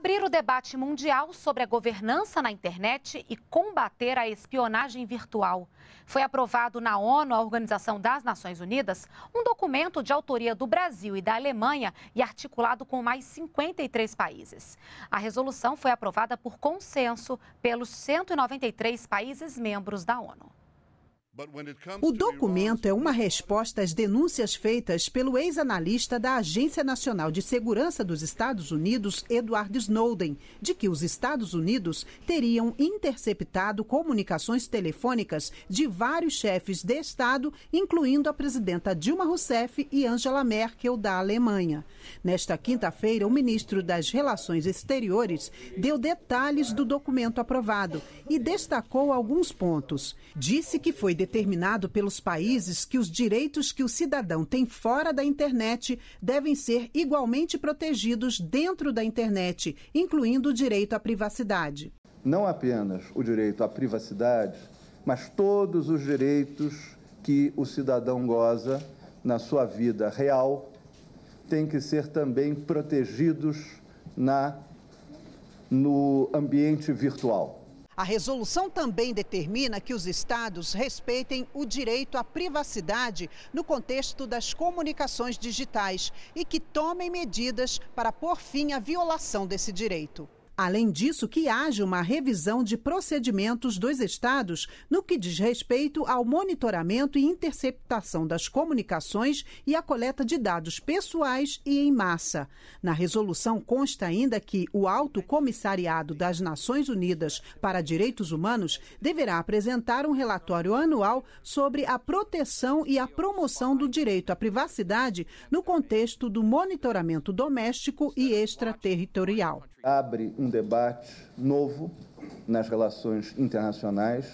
abrir o debate mundial sobre a governança na internet e combater a espionagem virtual. Foi aprovado na ONU, a Organização das Nações Unidas, um documento de autoria do Brasil e da Alemanha e articulado com mais 53 países. A resolução foi aprovada por consenso pelos 193 países membros da ONU. O documento é uma resposta às denúncias feitas pelo ex-analista da Agência Nacional de Segurança dos Estados Unidos, Edward Snowden, de que os Estados Unidos teriam interceptado comunicações telefônicas de vários chefes de Estado, incluindo a presidenta Dilma Rousseff e Angela Merkel, da Alemanha. Nesta quinta-feira, o ministro das Relações Exteriores deu detalhes do documento aprovado e destacou alguns pontos. Disse que foi determinado determinado pelos países que os direitos que o cidadão tem fora da internet devem ser igualmente protegidos dentro da internet, incluindo o direito à privacidade. Não apenas o direito à privacidade, mas todos os direitos que o cidadão goza na sua vida real têm que ser também protegidos na no ambiente virtual. A resolução também determina que os estados respeitem o direito à privacidade no contexto das comunicações digitais e que tomem medidas para pôr fim à violação desse direito. Além disso, que haja uma revisão de procedimentos dos estados no que diz respeito ao monitoramento e interceptação das comunicações e a coleta de dados pessoais e em massa. Na resolução consta ainda que o Alto Comissariado das Nações Unidas para Direitos Humanos deverá apresentar um relatório anual sobre a proteção e a promoção do direito à privacidade no contexto do monitoramento doméstico e extraterritorial. Abre um debate novo nas relações internacionais,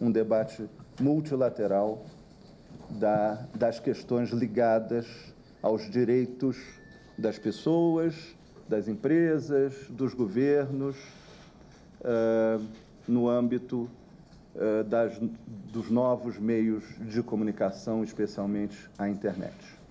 um debate multilateral da, das questões ligadas aos direitos das pessoas, das empresas, dos governos, uh, no âmbito uh, das, dos novos meios de comunicação, especialmente a internet.